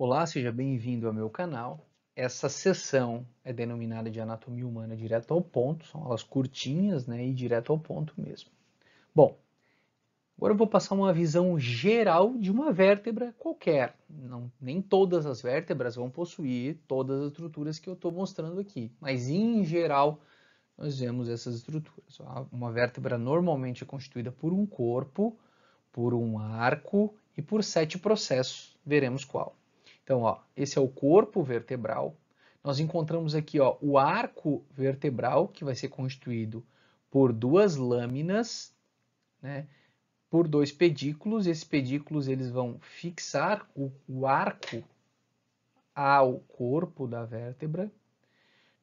Olá, seja bem-vindo ao meu canal. Essa sessão é denominada de anatomia humana direto ao ponto, são aulas curtinhas né, e direto ao ponto mesmo. Bom, agora eu vou passar uma visão geral de uma vértebra qualquer. Não, nem todas as vértebras vão possuir todas as estruturas que eu estou mostrando aqui, mas em geral nós vemos essas estruturas. Uma vértebra normalmente é constituída por um corpo, por um arco e por sete processos, veremos qual. Então, ó, esse é o corpo vertebral. Nós encontramos aqui ó, o arco vertebral, que vai ser constituído por duas lâminas, né, por dois pedículos. Esses pedículos eles vão fixar o, o arco ao corpo da vértebra.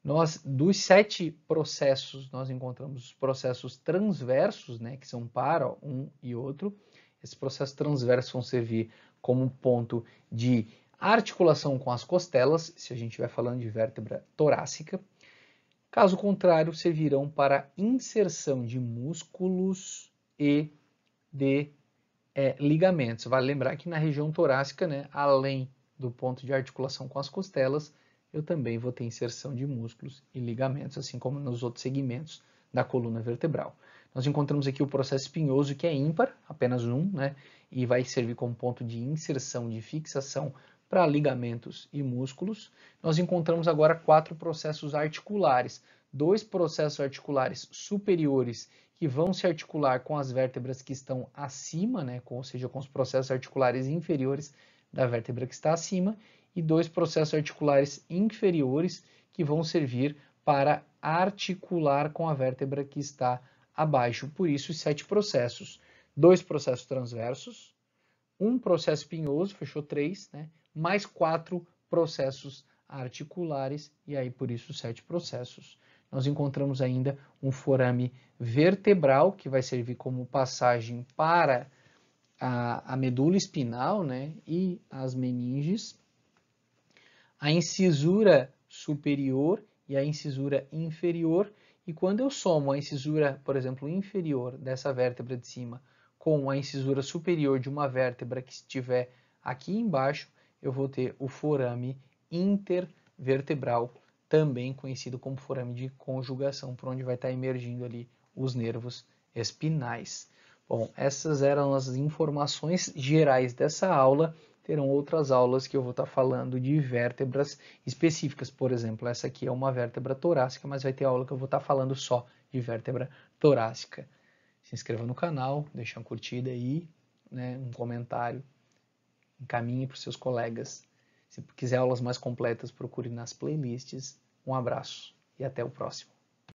Nós, dos sete processos, nós encontramos os processos transversos, né, que são par, ó, um e outro. Esses processos transversos vão servir como ponto de articulação com as costelas, se a gente estiver falando de vértebra torácica. Caso contrário, servirão para inserção de músculos e de é, ligamentos. Vale lembrar que na região torácica, né, além do ponto de articulação com as costelas, eu também vou ter inserção de músculos e ligamentos, assim como nos outros segmentos da coluna vertebral. Nós encontramos aqui o processo espinhoso que é ímpar, apenas um, né, e vai servir como ponto de inserção, de fixação para ligamentos e músculos, nós encontramos agora quatro processos articulares. Dois processos articulares superiores que vão se articular com as vértebras que estão acima, né, ou seja, com os processos articulares inferiores da vértebra que está acima, e dois processos articulares inferiores que vão servir para articular com a vértebra que está abaixo. Por isso, sete processos: dois processos transversos, um processo pinhoso, fechou três, né? mais quatro processos articulares, e aí por isso sete processos. Nós encontramos ainda um forame vertebral, que vai servir como passagem para a, a medula espinal né? e as meninges. A incisura superior e a incisura inferior. E quando eu somo a incisura, por exemplo, inferior dessa vértebra de cima com a incisura superior de uma vértebra que estiver aqui embaixo, eu vou ter o forame intervertebral, também conhecido como forame de conjugação, por onde vai estar emergindo ali os nervos espinais. Bom, essas eram as informações gerais dessa aula. Terão outras aulas que eu vou estar falando de vértebras específicas. Por exemplo, essa aqui é uma vértebra torácica, mas vai ter aula que eu vou estar falando só de vértebra torácica se inscreva no canal, deixe uma curtida aí, né, um comentário, encaminhe para os seus colegas. Se quiser aulas mais completas, procure nas playlists. Um abraço e até o próximo.